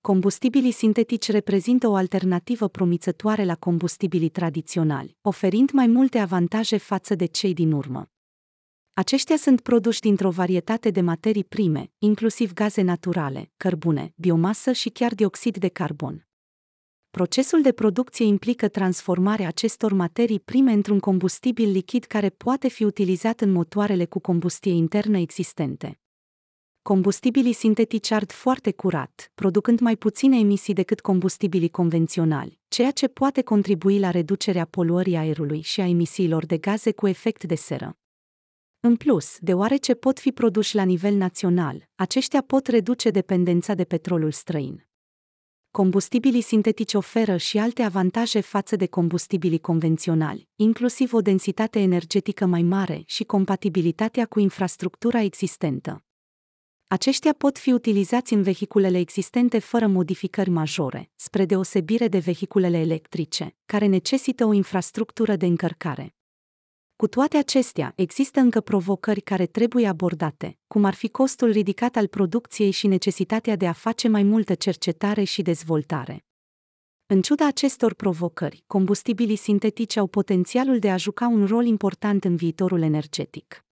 combustibilii sintetici reprezintă o alternativă promițătoare la combustibilii tradiționali, oferind mai multe avantaje față de cei din urmă. Aceștia sunt produși dintr-o varietate de materii prime, inclusiv gaze naturale, cărbune, biomasă și chiar dioxid de carbon. Procesul de producție implică transformarea acestor materii prime într-un combustibil lichid care poate fi utilizat în motoarele cu combustie internă existente. Combustibilii sintetici ard foarte curat, producând mai puține emisii decât combustibilii convenționali, ceea ce poate contribui la reducerea poluării aerului și a emisiilor de gaze cu efect de seră. În plus, deoarece pot fi produși la nivel național, aceștia pot reduce dependența de petrolul străin. Combustibilii sintetici oferă și alte avantaje față de combustibilii convenționali, inclusiv o densitate energetică mai mare și compatibilitatea cu infrastructura existentă aceștia pot fi utilizați în vehiculele existente fără modificări majore, spre deosebire de vehiculele electrice, care necesită o infrastructură de încărcare. Cu toate acestea, există încă provocări care trebuie abordate, cum ar fi costul ridicat al producției și necesitatea de a face mai multă cercetare și dezvoltare. În ciuda acestor provocări, combustibilii sintetici au potențialul de a juca un rol important în viitorul energetic.